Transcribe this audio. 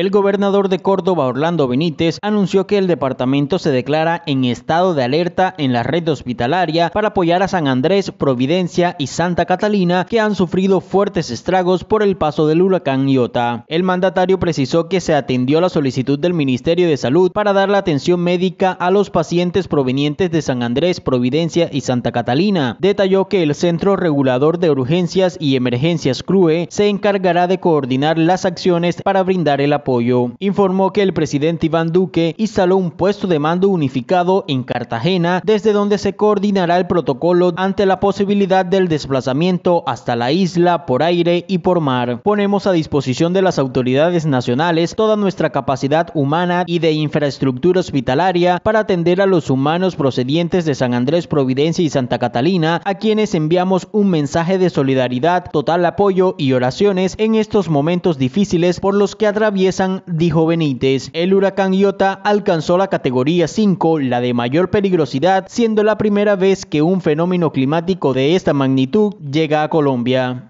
El gobernador de Córdoba, Orlando Benítez, anunció que el departamento se declara en estado de alerta en la red hospitalaria para apoyar a San Andrés, Providencia y Santa Catalina, que han sufrido fuertes estragos por el paso del huracán Iota. El mandatario precisó que se atendió la solicitud del Ministerio de Salud para dar la atención médica a los pacientes provenientes de San Andrés, Providencia y Santa Catalina. Detalló que el Centro Regulador de Urgencias y Emergencias CRUE se encargará de coordinar las acciones para brindar el apoyo Informó que el presidente Iván Duque instaló un puesto de mando unificado en Cartagena, desde donde se coordinará el protocolo ante la posibilidad del desplazamiento hasta la isla por aire y por mar. Ponemos a disposición de las autoridades nacionales toda nuestra capacidad humana y de infraestructura hospitalaria para atender a los humanos procedientes de San Andrés, Providencia y Santa Catalina, a quienes enviamos un mensaje de solidaridad, total apoyo y oraciones en estos momentos difíciles por los que atraviesa dijo Benítez. El huracán Iota alcanzó la categoría 5, la de mayor peligrosidad, siendo la primera vez que un fenómeno climático de esta magnitud llega a Colombia.